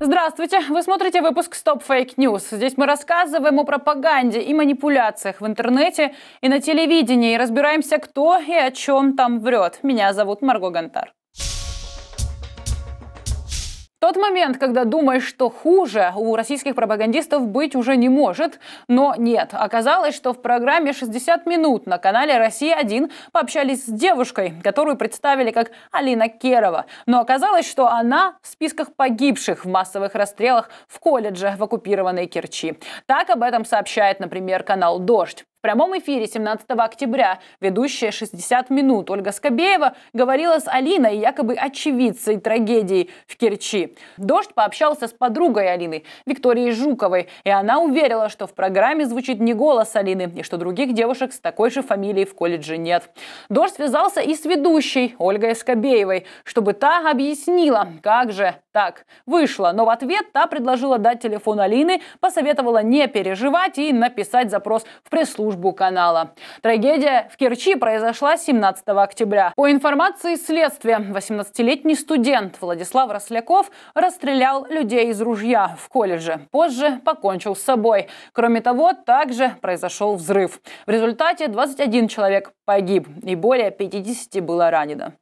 Здравствуйте! Вы смотрите выпуск Stop Fake News. Здесь мы рассказываем о пропаганде и манипуляциях в интернете и на телевидении и разбираемся, кто и о чем там врет. Меня зовут Марго Гантар. Тот момент, когда думаешь, что хуже у российских пропагандистов быть уже не может, но нет. Оказалось, что в программе «60 минут» на канале «Россия-1» пообщались с девушкой, которую представили как Алина Керова. Но оказалось, что она в списках погибших в массовых расстрелах в колледже в оккупированной Керчи. Так об этом сообщает, например, канал «Дождь» прямом эфире 17 октября ведущая «60 минут» Ольга Скобеева говорила с Алиной, якобы очевидцей трагедии в Керчи. Дождь пообщался с подругой Алины, Викторией Жуковой, и она уверила, что в программе звучит не голос Алины, и что других девушек с такой же фамилией в колледже нет. Дождь связался и с ведущей Ольгой Скобеевой, чтобы та объяснила, как же так вышло. Но в ответ та предложила дать телефон Алины, посоветовала не переживать и написать запрос в пресс-службу службу канала. Трагедия в Керчи произошла 17 октября. По информации следствия, 18-летний студент Владислав Росляков расстрелял людей из ружья в колледже. Позже покончил с собой. Кроме того, также произошел взрыв. В результате 21 человек погиб и более 50 было ранено.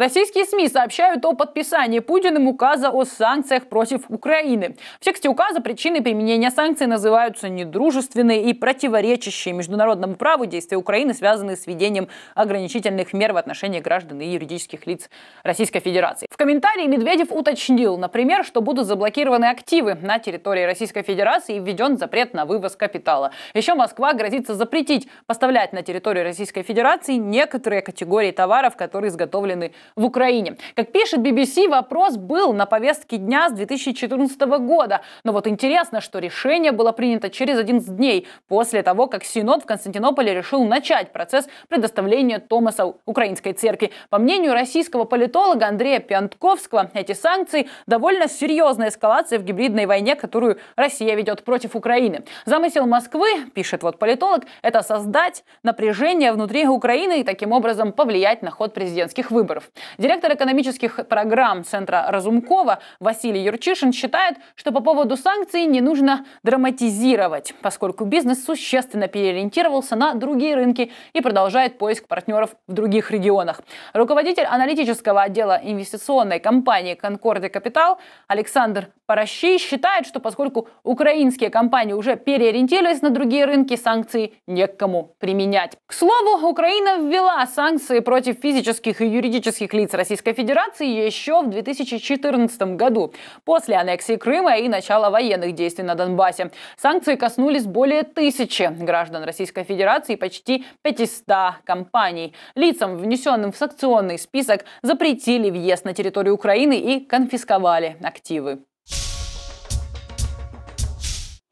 Российские СМИ сообщают о подписании Путиным указа о санкциях против Украины. В тексте указа причины применения санкций называются недружественные и противоречащие международному праву действия Украины, связанные с введением ограничительных мер в отношении граждан и юридических лиц Российской Федерации. В комментарии Медведев уточнил, например, что будут заблокированы активы на территории Российской Федерации и введен запрет на вывоз капитала. Еще Москва грозится запретить поставлять на территорию Российской Федерации некоторые категории товаров, которые изготовлены в Украине. Как пишет BBC, вопрос был на повестке дня с 2014 года. Но вот интересно, что решение было принято через 11 дней после того, как Синод в Константинополе решил начать процесс предоставления Томаса Украинской церкви. По мнению российского политолога Андрея Пиантковского, эти санкции довольно серьезная эскалация в гибридной войне, которую Россия ведет против Украины. Замысел Москвы, пишет вот политолог, это создать напряжение внутри Украины и таким образом повлиять на ход президентских выборов. Директор экономических программ Центра Разумкова Василий Юрчишин считает, что по поводу санкций не нужно драматизировать, поскольку бизнес существенно переориентировался на другие рынки и продолжает поиск партнеров в других регионах. Руководитель аналитического отдела инвестиционной компании «Конкорды Капитал» Александр Порощи считает, что поскольку украинские компании уже переориентировались на другие рынки, санкции некому применять. К слову, Украина ввела санкции против физических и юридических юридических лиц Российской Федерации еще в 2014 году, после аннексии Крыма и начала военных действий на Донбассе. Санкции коснулись более тысячи граждан Российской Федерации и почти 500 компаний. Лицам, внесенным в санкционный список, запретили въезд на территорию Украины и конфисковали активы.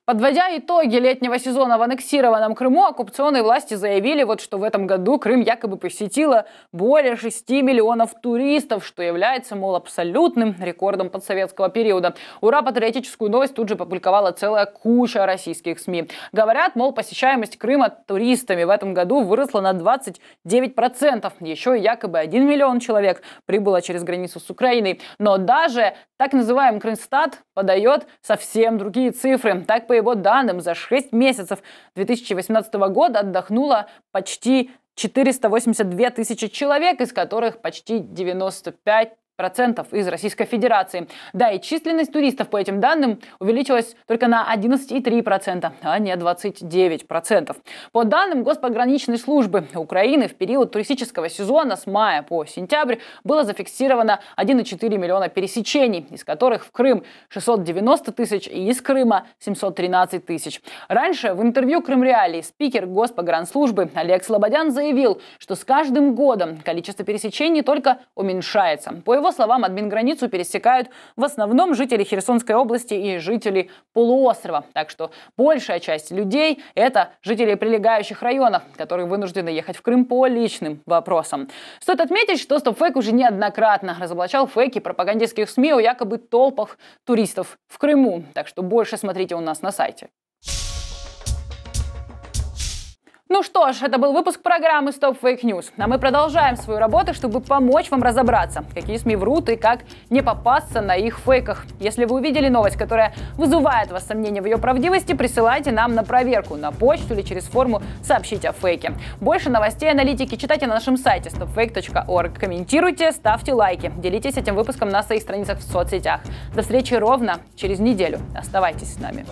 Подводя итоги летнего сезона в аннексированном Крыму, оккупационные власти заявили, вот, что в этом году Крым якобы посетило более 6 миллионов туристов, что является, мол, абсолютным рекордом подсоветского периода. Ура, патриотическую новость тут же публиковала целая куча российских СМИ. Говорят, мол, посещаемость Крыма туристами в этом году выросла на 29%. Еще якобы 1 миллион человек прибыло через границу с Украиной. Но даже так называемый Крымстат подает совсем другие цифры. Так, по его данным, за 6 месяцев 2018 года отдохнуло почти 482 тысячи человек, из которых почти 95 процентов из Российской Федерации. Да, и численность туристов по этим данным увеличилась только на 11,3%, а не 29%. По данным Госпограничной службы Украины в период туристического сезона с мая по сентябрь было зафиксировано 1,4 миллиона пересечений, из которых в Крым 690 тысяч и из Крыма 713 тысяч. Раньше в интервью Крым Реалии спикер Госпогранслужбы Олег Слободян заявил, что с каждым годом количество пересечений только уменьшается. По его его словам, админграницу пересекают в основном жители Херсонской области и жители полуострова. Так что большая часть людей – это жители прилегающих районов, которые вынуждены ехать в Крым по личным вопросам. Стоит отметить, что Стопфейк уже неоднократно разоблачал фейки пропагандистских СМИ о якобы толпах туристов в Крыму. Так что больше смотрите у нас на сайте. Ну что ж, это был выпуск программы Stop Fake News. А мы продолжаем свою работу, чтобы помочь вам разобраться, какие СМИ врут и как не попасться на их фейках. Если вы увидели новость, которая вызывает у вас сомнения в ее правдивости, присылайте нам на проверку на почту или через форму сообщить о фейке». Больше новостей и аналитики читайте на нашем сайте stopfake.org. Комментируйте, ставьте лайки, делитесь этим выпуском на своих страницах в соцсетях. До встречи ровно через неделю. Оставайтесь с нами.